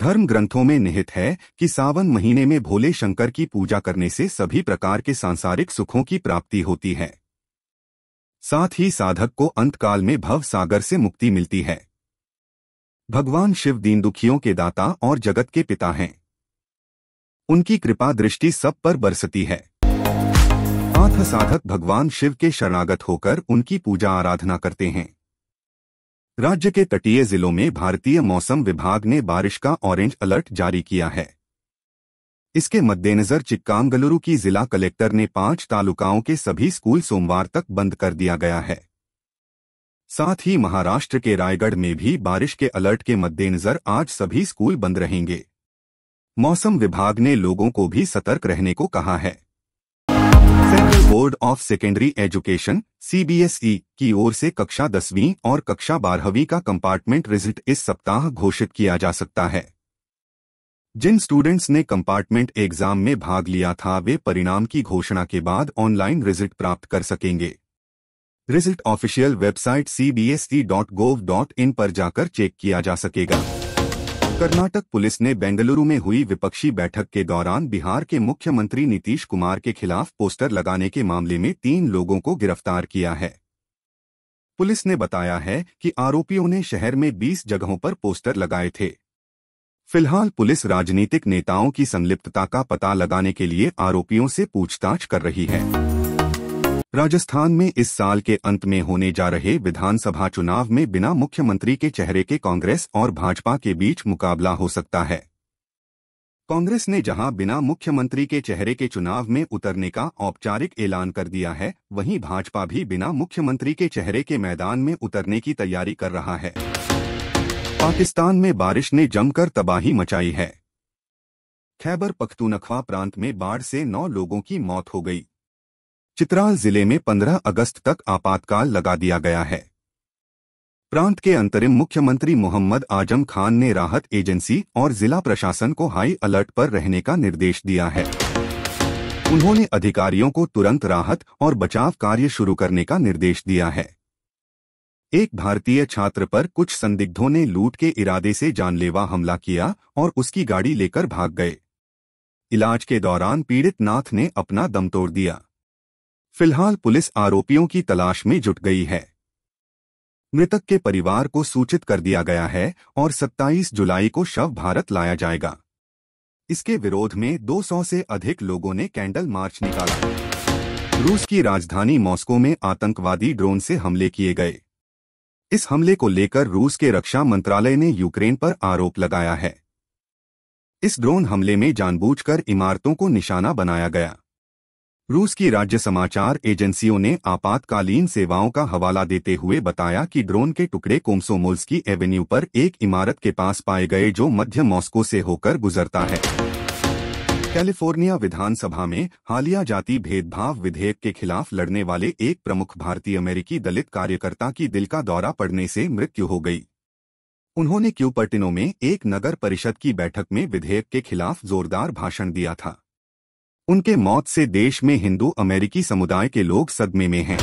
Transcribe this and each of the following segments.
धर्म ग्रंथों में निहित है कि सावन महीने में भोले शंकर की पूजा करने से सभी प्रकार के सांसारिक सुखों की प्राप्ति होती है साथ ही साधक को अंतकाल में भव सागर से मुक्ति मिलती है भगवान शिव दीन दुखियों के दाता और जगत के पिता हैं उनकी कृपा दृष्टि सब पर बरसती है आथ साधक भगवान शिव के शरणागत होकर उनकी पूजा आराधना करते हैं राज्य के तटीय जिलों में भारतीय मौसम विभाग ने बारिश का ऑरेंज अलर्ट जारी किया है इसके मद्देनजर चिक्कामगलुरु की जिला कलेक्टर ने पांच तालुकाओं के सभी स्कूल सोमवार तक बंद कर दिया गया है साथ ही महाराष्ट्र के रायगढ़ में भी बारिश के अलर्ट के मद्देनजर आज सभी स्कूल बंद रहेंगे मौसम विभाग ने लोगों को भी सतर्क रहने को कहा है board of secondary education CBSE e, की ओर से कक्षा दसवीं और कक्षा बारहवीं का कंपार्टमेंट रिजल्ट इस सप्ताह घोषित किया जा सकता है जिन स्टूडेंट्स ने कंपार्टमेंट एग्जाम में भाग लिया था वे परिणाम की घोषणा के बाद ऑनलाइन रिजल्ट प्राप्त कर सकेंगे result official website C e पर जाकर चेक किया जा सकेगा कर्नाटक पुलिस ने बेंगलुरु में हुई विपक्षी बैठक के दौरान बिहार के मुख्यमंत्री नीतीश कुमार के खिलाफ पोस्टर लगाने के मामले में तीन लोगों को गिरफ्तार किया है पुलिस ने बताया है कि आरोपियों ने शहर में 20 जगहों पर पोस्टर लगाए थे फिलहाल पुलिस राजनीतिक नेताओं की संलिप्तता का पता लगाने के लिए आरोपियों से पूछताछ कर रही है राजस्थान में इस साल के अंत में होने जा रहे विधानसभा चुनाव में बिना मुख्यमंत्री के चेहरे के कांग्रेस और भाजपा के बीच मुकाबला हो सकता है कांग्रेस ने जहां बिना मुख्यमंत्री के चेहरे के चुनाव में उतरने का औपचारिक ऐलान कर दिया है वहीं भाजपा भी बिना मुख्यमंत्री के चेहरे के मैदान में उतरने की तैयारी कर रहा है पाकिस्तान में बारिश ने जमकर तबाही मचाई है खैबर पख्तूनख्वा प्रांत में बाढ़ से नौ लोगों की मौत हो गई चित्राल जिले में 15 अगस्त तक आपातकाल लगा दिया गया है प्रांत के अंतरिम मुख्यमंत्री मोहम्मद आजम खान ने राहत एजेंसी और जिला प्रशासन को हाई अलर्ट पर रहने का निर्देश दिया है उन्होंने अधिकारियों को तुरंत राहत और बचाव कार्य शुरू करने का निर्देश दिया है एक भारतीय छात्र पर कुछ संदिग्धों ने लूट के इरादे से जानलेवा हमला किया और उसकी गाड़ी लेकर भाग गए इलाज के दौरान पीड़ित नाथ ने अपना दम तोड़ दिया फिलहाल पुलिस आरोपियों की तलाश में जुट गई है मृतक के परिवार को सूचित कर दिया गया है और 27 जुलाई को शव भारत लाया जाएगा इसके विरोध में 200 से अधिक लोगों ने कैंडल मार्च निकाला रूस की राजधानी मॉस्को में आतंकवादी ड्रोन से हमले किए गए इस हमले को लेकर रूस के रक्षा मंत्रालय ने यूक्रेन पर आरोप लगाया है इस ड्रोन हमले में जानबूझकर इमारतों को निशाना बनाया गया रूस की राज्य समाचार एजेंसियों ने आपातकालीन सेवाओं का हवाला देते हुए बताया कि ड्रोन के टुकड़े कोम्सोमोल्सकी एवेन्यू पर एक इमारत के पास पाए गए जो मध्य मॉस्को से होकर गुजरता है कैलिफोर्निया विधानसभा में हालिया जाति भेदभाव विधेयक के खिलाफ लड़ने वाले एक प्रमुख भारतीय अमेरिकी दलित कार्यकर्ता की दिल का दौरा पड़ने से मृत्यु हो गई उन्होंने क्यूपर्टिनो में एक नगर परिषद की बैठक में विधेयक के खिलाफ जोरदार भाषण दिया था उनके मौत से देश में हिंदू अमेरिकी समुदाय के लोग सदमे में हैं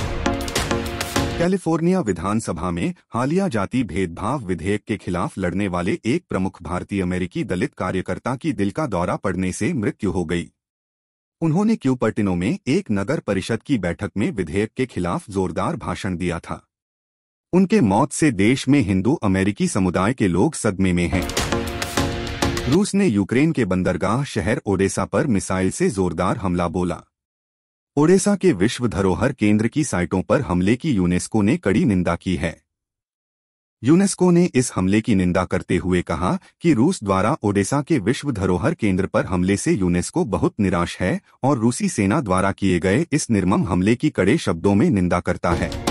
कैलिफोर्निया विधानसभा में हालिया जाति भेदभाव विधेयक के खिलाफ लड़ने वाले एक प्रमुख भारतीय अमेरिकी दलित कार्यकर्ता की दिल का दौरा पड़ने से मृत्यु हो गई उन्होंने क्यूपर्टिनो में एक नगर परिषद की बैठक में विधेयक के खिलाफ जोरदार भाषण दिया था उनके मौत से देश में हिंदू अमेरिकी समुदाय के लोग सदमे में हैं रूस ने यूक्रेन के बंदरगाह शहर ओडेसा पर मिसाइल से जोरदार हमला बोला ओडेसा के विश्व धरोहर केंद्र की साइटों पर हमले की यूनेस्को ने कड़ी निंदा की है यूनेस्को ने इस हमले की निंदा करते हुए कहा कि रूस द्वारा ओडेसा के विश्व धरोहर केंद्र पर हमले से यूनेस्को बहुत निराश है और रूसी सेना द्वारा किए गए इस निर्मम हमले की कड़े शब्दों में निंदा करता है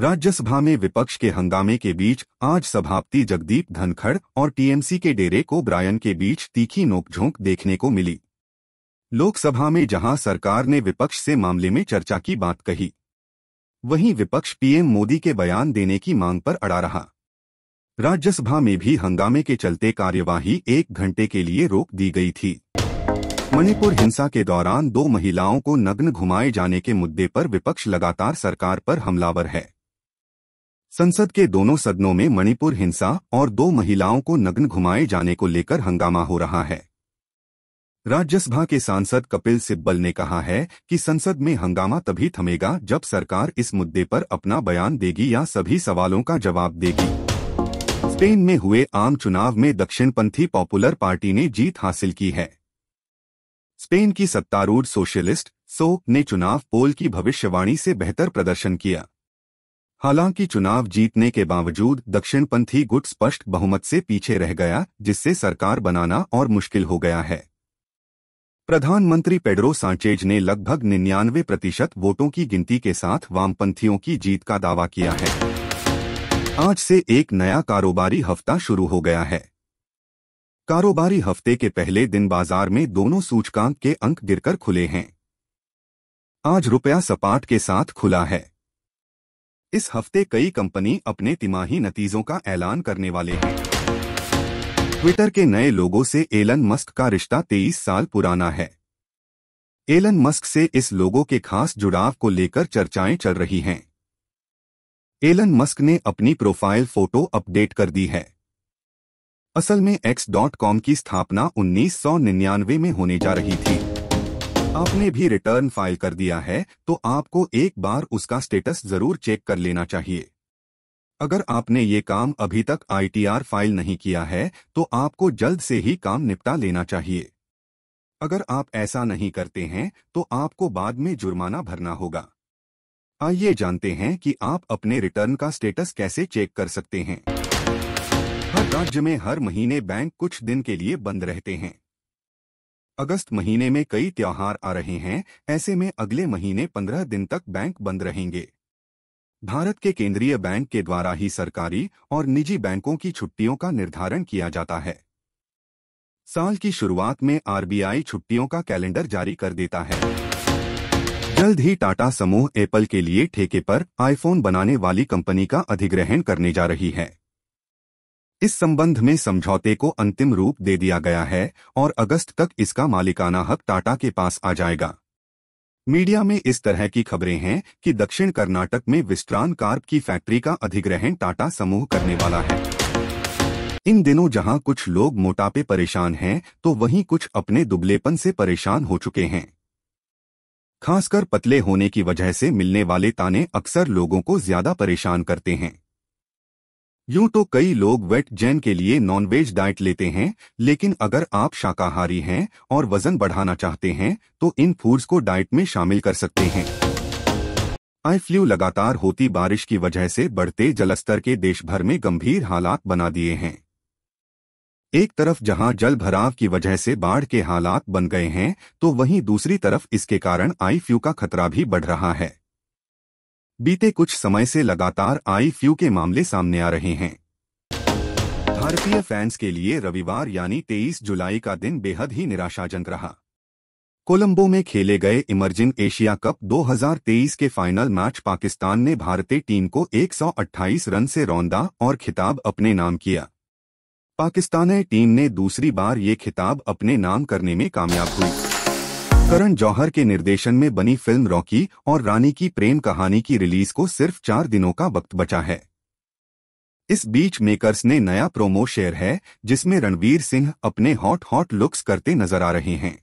राज्यसभा में विपक्ष के हंगामे के बीच आज सभापति जगदीप धनखड़ और टीएमसी के डेरे को ब्रायन के बीच तीखी नोकझोंक देखने को मिली लोकसभा में जहां सरकार ने विपक्ष से मामले में चर्चा की बात कही वहीं विपक्ष पीएम मोदी के बयान देने की मांग पर अड़ा रहा राज्यसभा में भी हंगामे के चलते कार्यवाही एक घंटे के लिए रोक दी गई थी मणिपुर हिंसा के दौरान दो महिलाओं को नग्न घुमाए जाने के मुद्दे पर विपक्ष लगातार सरकार पर हमलावर है संसद के दोनों सदनों में मणिपुर हिंसा और दो महिलाओं को नग्न घुमाए जाने को लेकर हंगामा हो रहा है राज्यसभा के सांसद कपिल सिब्बल ने कहा है कि संसद में हंगामा तभी थमेगा जब सरकार इस मुद्दे पर अपना बयान देगी या सभी सवालों का जवाब देगी स्पेन में हुए आम चुनाव में दक्षिणपंथी पॉपुलर पार्टी ने जीत हासिल की है स्पेन की सत्तारूढ़ सोशलिस्ट सो ने चुनाव पोल की भविष्यवाणी से बेहतर प्रदर्शन किया हालांकि चुनाव जीतने के बावजूद दक्षिणपंथी गुट स्पष्ट बहुमत से पीछे रह गया जिससे सरकार बनाना और मुश्किल हो गया है प्रधानमंत्री पेड्रो सांचेज ने लगभग निन्यानवे प्रतिशत वोटों की गिनती के साथ वामपंथियों की जीत का दावा किया है आज से एक नया कारोबारी हफ्ता शुरू हो गया है कारोबारी हफ्ते के पहले दिन बाजार में दोनों सूचकांक के अंक गिरकर खुले हैं आज रुपया सपाट के साथ खुला है इस हफ्ते कई कंपनी अपने तिमाही नतीजों का ऐलान करने वाले हैं ट्विटर के नए लोगों से एलन मस्क का रिश्ता 23 साल पुराना है एलन मस्क से इस लोगों के खास जुड़ाव को लेकर चर्चाएं चल रही हैं एलन मस्क ने अपनी प्रोफाइल फोटो अपडेट कर दी है असल में एक्स की स्थापना उन्नीस में होने जा रही थी आपने भी रिटर्न फाइल कर दिया है तो आपको एक बार उसका स्टेटस जरूर चेक कर लेना चाहिए अगर आपने ये काम अभी तक आईटीआर फाइल नहीं किया है तो आपको जल्द से ही काम निपटा लेना चाहिए अगर आप ऐसा नहीं करते हैं तो आपको बाद में जुर्माना भरना होगा आइए जानते हैं कि आप अपने रिटर्न का स्टेटस कैसे चेक कर सकते हैं हर राज्य में हर महीने बैंक कुछ दिन के लिए बंद रहते हैं अगस्त महीने में कई त्यौहार आ रहे हैं ऐसे में अगले महीने पंद्रह दिन तक बैंक बंद रहेंगे भारत के केंद्रीय बैंक के द्वारा ही सरकारी और निजी बैंकों की छुट्टियों का निर्धारण किया जाता है साल की शुरुआत में आरबीआई छुट्टियों का कैलेंडर जारी कर देता है जल्द ही टाटा समूह एप्पल के लिए ठेके पर आईफोन बनाने वाली कंपनी का अधिग्रहण करने जा रही है इस संबंध में समझौते को अंतिम रूप दे दिया गया है और अगस्त तक इसका मालिकाना हक टाटा के पास आ जाएगा मीडिया में इस तरह की खबरें हैं कि दक्षिण कर्नाटक में विस्ट्रान कार्प की फैक्ट्री का अधिग्रहण टाटा समूह करने वाला है इन दिनों जहां कुछ लोग मोटापे परेशान हैं तो वहीं कुछ अपने दुबलेपन से परेशान हो चुके हैं खासकर पतले होने की वजह से मिलने वाले ताने अक्सर लोगों को ज्यादा परेशान करते हैं यूं तो कई लोग वेट जैन के लिए नॉनवेज डाइट लेते हैं लेकिन अगर आप शाकाहारी हैं और वजन बढ़ाना चाहते हैं तो इन फूड्स को डाइट में शामिल कर सकते हैं आई फ्लू लगातार होती बारिश की वजह से बढ़ते जलस्तर के देश भर में गंभीर हालात बना दिए हैं एक तरफ जहां जल भराव की वजह से बाढ़ के हालात बन गए हैं तो वहीं दूसरी तरफ इसके कारण आई फ्लू का खतरा भी बढ़ रहा है बीते कुछ समय से लगातार आई फ्यू के मामले सामने आ रहे हैं भारतीय फैंस के लिए रविवार यानी 23 जुलाई का दिन बेहद ही निराशाजनक रहा कोलंबो में खेले गए इमरजिंग एशिया कप 2023 के फाइनल मैच पाकिस्तान ने भारतीय टीम को 128 रन से रौंदा और खिताब अपने नाम किया पाकिस्तानी टीम ने दूसरी बार ये खिताब अपने नाम करने में कामयाब हुई करण जौहर के निर्देशन में बनी फिल्म रॉकी और रानी की प्रेम कहानी की रिलीज को सिर्फ चार दिनों का वक्त बचा है इस बीच मेकर्स ने नया प्रोमो शेयर है जिसमें रणवीर सिंह अपने हॉट हॉट लुक्स करते नजर आ रहे हैं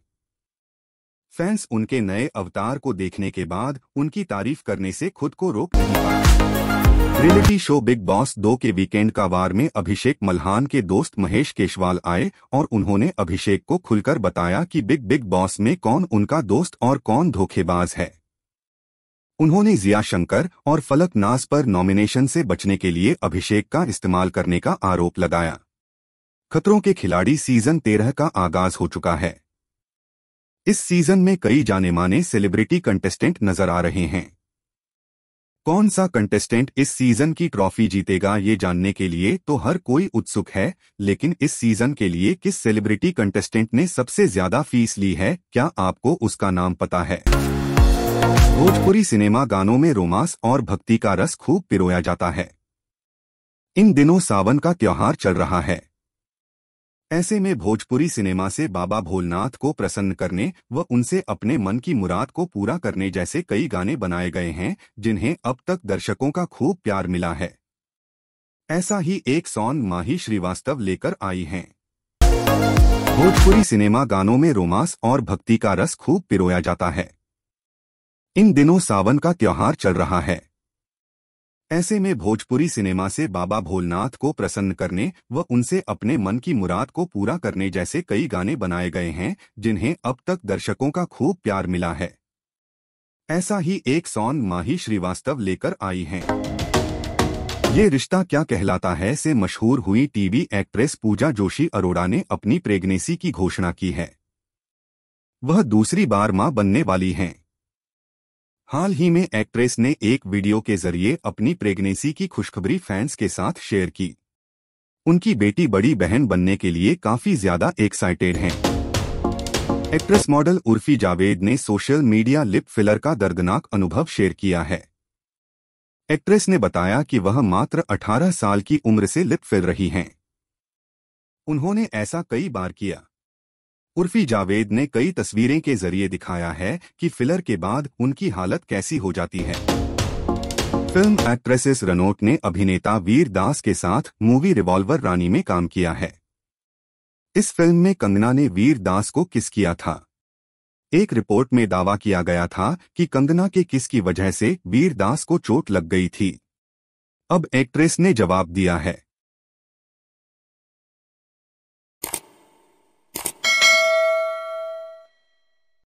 फैंस उनके नए अवतार को देखने के बाद उनकी तारीफ करने से खुद को रोक नहीं पाए रियलिटी शो बिग बॉस दो के वीकेंड का वार में अभिषेक मल्हान के दोस्त महेश केशवाल आए और उन्होंने अभिषेक को खुलकर बताया कि बिग बिग बॉस में कौन उनका दोस्त और कौन धोखेबाज है उन्होंने जिया शंकर और फलक नाज पर नॉमिनेशन से बचने के लिए अभिषेक का इस्तेमाल करने का आरोप लगाया खतरों के खिलाड़ी सीजन तेरह का आगाज हो चुका है इस सीजन में कई जाने माने सेलिब्रिटी कंटेस्टेंट नजर आ रहे हैं कौन सा कंटेस्टेंट इस सीजन की ट्रॉफी जीतेगा ये जानने के लिए तो हर कोई उत्सुक है लेकिन इस सीजन के लिए किस सेलिब्रिटी कंटेस्टेंट ने सबसे ज्यादा फीस ली है क्या आपको उसका नाम पता है भोजपुरी सिनेमा गानों में रोमांस और भक्ति का रस खूब पिरोया जाता है इन दिनों सावन का त्योहार चल रहा है ऐसे में भोजपुरी सिनेमा से बाबा भोलनाथ को प्रसन्न करने व उनसे अपने मन की मुराद को पूरा करने जैसे कई गाने बनाए गए हैं जिन्हें अब तक दर्शकों का खूब प्यार मिला है ऐसा ही एक सॉन्ग माही श्रीवास्तव लेकर आई हैं। भोजपुरी सिनेमा गानों में रोमांस और भक्ति का रस खूब पिरोया जाता है इन दिनों सावन का त्योहार चल रहा है ऐसे में भोजपुरी सिनेमा से बाबा भोलनाथ को प्रसन्न करने व उनसे अपने मन की मुराद को पूरा करने जैसे कई गाने बनाए गए हैं जिन्हें अब तक दर्शकों का खूब प्यार मिला है ऐसा ही एक सॉन्ग माही श्रीवास्तव लेकर आई हैं। ये रिश्ता क्या कहलाता है से मशहूर हुई टीवी एक्ट्रेस पूजा जोशी अरोड़ा ने अपनी प्रेग्नेंसी की घोषणा की है वह दूसरी बार मां बनने वाली हैं हाल ही में एक्ट्रेस ने एक वीडियो के जरिए अपनी प्रेगनेंसी की खुशखबरी फैंस के साथ शेयर की उनकी बेटी बड़ी बहन बनने के लिए काफी ज्यादा एक्साइटेड हैं एक्ट्रेस मॉडल उर्फी जावेद ने सोशल मीडिया लिप फिलर का दर्दनाक अनुभव शेयर किया है एक्ट्रेस ने बताया कि वह मात्र 18 साल की उम्र से लिप फिल रही हैं उन्होंने ऐसा कई बार किया उर्फी जावेद ने कई तस्वीरें के जरिए दिखाया है कि फिलर के बाद उनकी हालत कैसी हो जाती है फिल्म एक्ट्रेसेस रनोट ने अभिनेता वीर दास के साथ मूवी रिवॉल्वर रानी में काम किया है इस फिल्म में कंगना ने वीर दास को किस किया था एक रिपोर्ट में दावा किया गया था कि कंगना के किस की वजह से वीर दास को चोट लग गई थी अब एक्ट्रेस ने जवाब दिया है